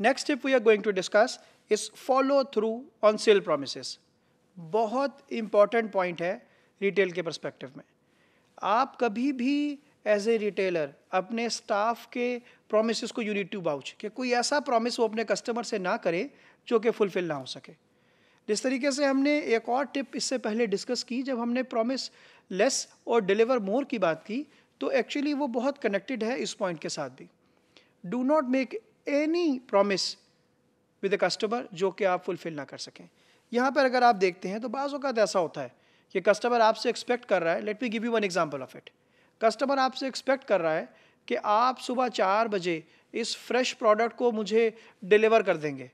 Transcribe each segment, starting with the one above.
Next step we are going to discuss is follow through on sale promise बहुत important point है retail के perspective में आप कभी भी एज ए रिटेलर अपने स्टाफ के प्रोमिस को यू टू बाउच कि कोई ऐसा प्रोमिस वो अपने कस्टमर से ना करे जो कि फुलफिल ना हो सके जिस तरीके से हमने एक और टिप इससे पहले डिस्कस की जब हमने प्रॉमिस लेस और डिलीवर मोर की बात की तो एक्चुअली वो बहुत कनेक्टेड है इस पॉइंट के साथ भी do not make any promise with a customer जो कि आप फुलफिल ना कर सकें यहाँ पर अगर आप देखते हैं तो बाज़ अवत ऐसा होता है कि कस्टमर आपसे एक्सपेक्ट कर रहा है let me give you one example of it customer आपसे एक्सपेक्ट कर रहा है कि आप सुबह चार बजे इस फ्रेश प्रोडक्ट को मुझे डिलीवर कर देंगे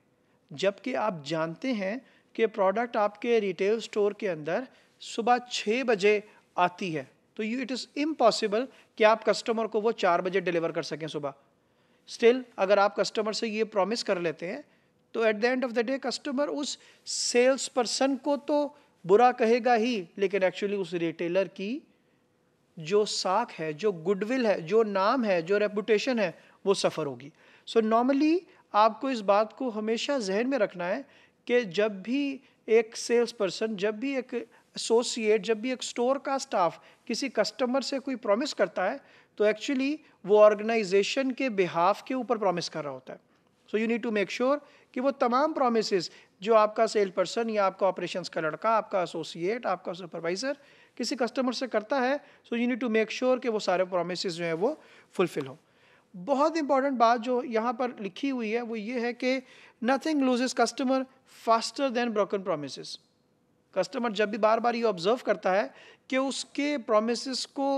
जबकि आप जानते हैं कि प्रोडक्ट आपके रिटेल स्टोर के अंदर सुबह छः बजे आती है तो यू इट इज़ इम्पॉसिबल कि आप कस्टमर को वो चार बजे डिलीवर कर सकें सुबह स्टिल अगर आप कस्टमर से ये प्रॉमिस कर लेते हैं तो at the end of the day customer उस सेल्स पर्सन को तो बुरा कहेगा ही लेकिन एक्चुअली उस रिटेलर की जो साख है जो गुडविल है जो नाम है जो रेपुटेशन है वो सफ़र होगी सो नॉर्मली आपको इस बात को हमेशा जहन में रखना है कि जब भी एक सेल्स पर्सन जब भी एक एसोसिएट जब भी एक स्टोर का स्टाफ किसी कस्टमर से कोई प्रॉमिस करता है तो एक्चुअली वो ऑर्गेनाइजेशन के बिहाफ के ऊपर प्रॉमिस कर रहा होता है so you need to make sure कि वो तमाम प्रोमिस जो आपका सेल पर्सन या आपका ऑपरेशन का लड़का आपका एसोसिएट आपका सुपरवाइज़र किसी कस्टमर से करता है so you need to make sure कि वो सारे प्रोमिस जो हैं वो फुलफ़िल हों बहुत इंपॉर्टेंट बात जो यहाँ पर लिखी हुई है वो ये है कि nothing loses customer faster than broken promise customer जब भी बार बार ये ऑब्जर्व करता है कि उसके प्रोमिस को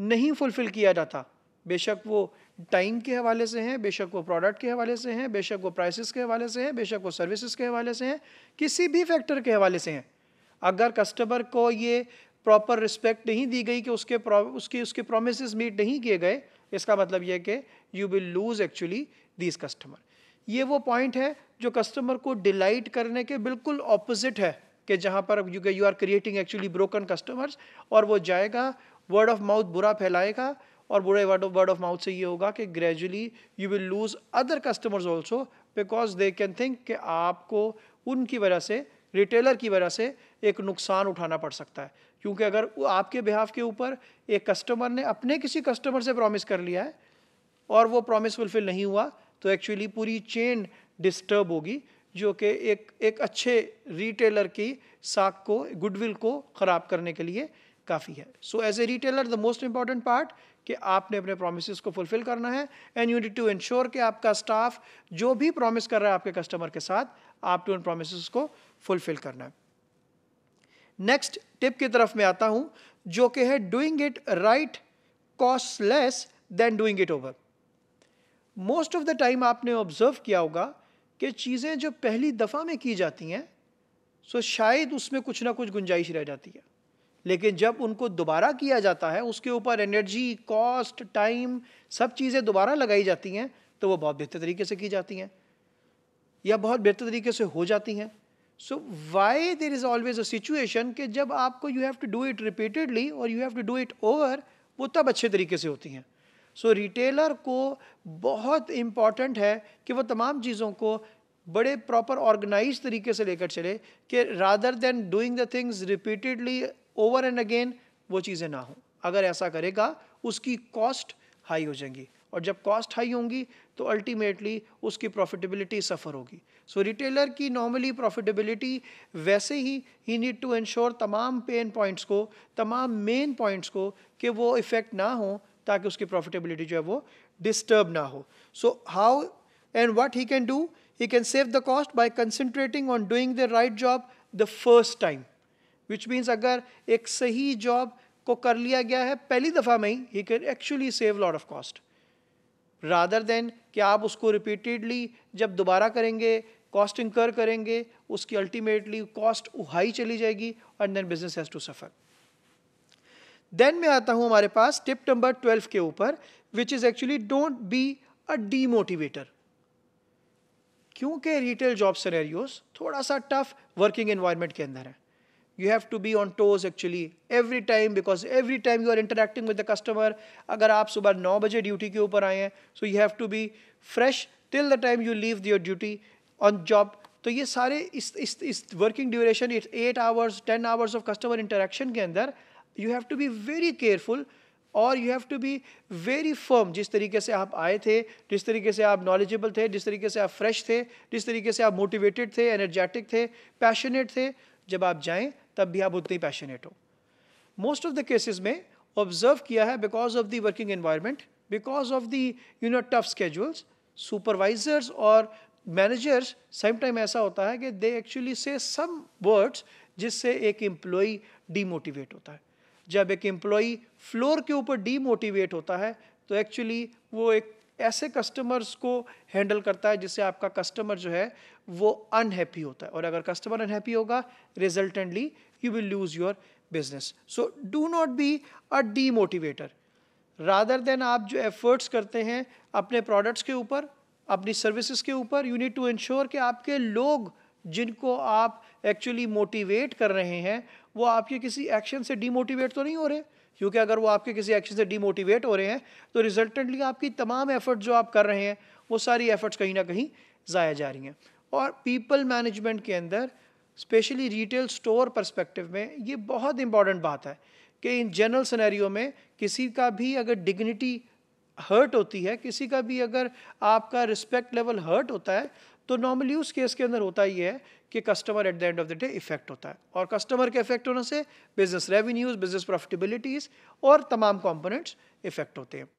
नहीं फुलफ़िल किया जाता बेशक वो टाइम के हवाले से हैं बेशक वो प्रोडक्ट के हवाले से हैं बेशक वो प्राइसेस के हवाले से हैं बेशक वो सर्विसेज के हवाले से हैं किसी भी फैक्टर के हवाले से हैं अगर कस्टमर को ये प्रॉपर रिस्पेक्ट नहीं दी गई कि उसके उसके उसके प्रोमिस मीट नहीं किए गए इसका मतलब यह कि you will lose actually this customer ये वो पॉइंट है जो कस्टमर को डिलाइट करने के बिल्कुल ऑपोजिट है कि जहाँ पर you you are creating actually broken customers और वो जाएगा वर्ड ऑफ माउथ बुरा फैलाएगा और बुरे word of word of mouth से ये होगा कि gradually you will lose other customers also because they can think कि आपको उनकी वजह से रिटेलर की वजह से एक नुकसान उठाना पड़ सकता है क्योंकि अगर आपके बिहाफ के ऊपर एक कस्टमर ने अपने किसी कस्टमर से प्रॉमिस कर लिया है और वो प्रॉमिस फुलफिल नहीं हुआ तो एक्चुअली पूरी चेन डिस्टर्ब होगी जो कि एक एक अच्छे रिटेलर की साख को गुडविल को ख़राब करने के लिए काफ़ी है so as a retailer the most important part कि आपने अपने प्रोमिस को फुलफिल करना है and you need to ensure कि आपका स्टाफ जो भी प्रॉमिस कर रहा है आपके कस्टमर के साथ टू उन प्रोमिस को फुलफिल करना है नेक्स्ट टिप की तरफ मैं आता हूँ जो कि है doing it right cost less than doing it over most of the time आपने ऑब्जर्व किया होगा कि चीज़ें जो पहली दफ़ा में की जाती हैं सो शायद उसमें कुछ ना कुछ गुंजाइश रह जाती है लेकिन जब उनको दोबारा किया जाता है उसके ऊपर एनर्जी कॉस्ट टाइम सब चीज़ें दोबारा लगाई जाती हैं तो वो बहुत बेहतर तरीके से की जाती हैं या बहुत बेहतर तरीके से हो जाती हैं so why there is always a situation कि जब आपको you have to do it repeatedly और you have to do it over वो तब अच्छे तरीके से होती हैं सो रिटेलर को बहुत इम्पॉर्टेंट है कि वो तमाम चीज़ों को बड़े प्रॉपर ऑर्गेनाइज तरीके से लेकर चले कि rather than doing the things repeatedly over and again वो चीज़ें ना हों अगर ऐसा करेगा उसकी कॉस्ट हाई हो जाएंगी और जब कॉस्ट हाई होंगी तो अल्टीमेटली उसकी प्रॉफिटेबिलिटी सफ़र होगी सो so, रिटेलर की नॉर्मली प्रॉफिटेबिलिटी वैसे ही ही नीड टू इंश्योर तमाम पेन पॉइंट्स को तमाम मेन पॉइंट्स को कि वो इफ़ेक्ट ना हो ताकि उसकी प्रॉफिटेबिलिटी जो है वो डिस्टर्ब ना हो so how and what he can do He can save the cost by concentrating on doing the right job the first time. Which means अगर एक सही job को कर लिया गया है पहली दफ़ा में ही he can actually save lot of cost rather than कि आप उसको रिपीटेडली जब दोबारा करेंगे कॉस्ट इंकर करेंगे उसकी अल्टीमेटली कॉस्ट हाई चली जाएगी and then business has to suffer then मैं आता हूँ हमारे पास टिप नंबर ट्वेल्व के ऊपर which is actually don't be a demotivator क्योंकि रिटेल जॉब सिनेरियोस थोड़ा सा टफ वर्किंग एनवायरनमेंट के अंदर है you have to be on toes actually every time because every time you are interacting with the customer अगर आप सुबह नौ बजे ड्यूटी के ऊपर आए हैं so you have to be fresh till the time you leave your duty on job तो ये सारे इस इस इस working duration it's eight hours ten hours of customer interaction के अंदर you have to be very careful और you have to be very firm जिस तरीके से आप आए थे जिस तरीके से आप नॉलेजेबल थे जिस तरीके से आप फ्रेश थे जिस तरीके से आप मोटिवेटेड थे एनर्जेटिक थे पैशनेट थे जब आप जाएं तब भी आप उतने ही पैशनेट हो मोस्ट ऑफ द केसेस में ऑब्जर्व किया है because of the working environment because of the you know tough schedules supervisors और मैनेजर्स सेम टाइम ऐसा होता है कि दे एक्चुअली से सम वर्ड्स जिससे एक एम्प्लॉई डीमोटिवेट होता है जब एक एम्प्लॉई फ्लोर के ऊपर डीमोटिवेट होता है तो एक्चुअली वो एक ऐसे कस्टमर्स को हैंडल करता है जिससे आपका कस्टमर जो है वो अनहैप्पी होता है और अगर कस्टमर अनहैप्पी होगा resultantly you will lose your business so do not be a demotivator rather than आप जो एफर्ट्स करते हैं अपने प्रोडक्ट्स के ऊपर अपनी सर्विसेज के ऊपर यू नीड टू इंश्योर कि आपके लोग जिनको आप एक्चुअली मोटिवेट कर रहे हैं वो आपके किसी एक्शन से डीमोटिवेट तो नहीं हो रहे क्योंकि अगर वो आपके किसी एक्शन से डीमोटिवेट हो रहे हैं तो रिजल्टेंटली आपकी तमाम एफर्ट जो आप कर रहे हैं वो सारी एफर्ट्स कहीं ना कहीं ज़ाया जा रही हैं और पीपल मैनेजमेंट के अंदर स्पेशली रिटेल स्टोर परस्पेक्टिव में ये बहुत इंपॉर्टेंट बात है कि इन जनरल सिनेरियो में किसी का भी अगर डिग्निटी हर्ट होती है किसी का भी अगर आपका रिस्पेक्ट लेवल हर्ट होता है तो नॉर्मली उस केस के अंदर होता ही है कि customer at the end of the day effect होता है और कस्टमर के इफेक्ट होने से बिजनेस रेवेन्यूज बिजनेस प्रॉफिटेबिलिटीज और तमाम कॉम्पोनेंट्स इफेक्ट होते हैं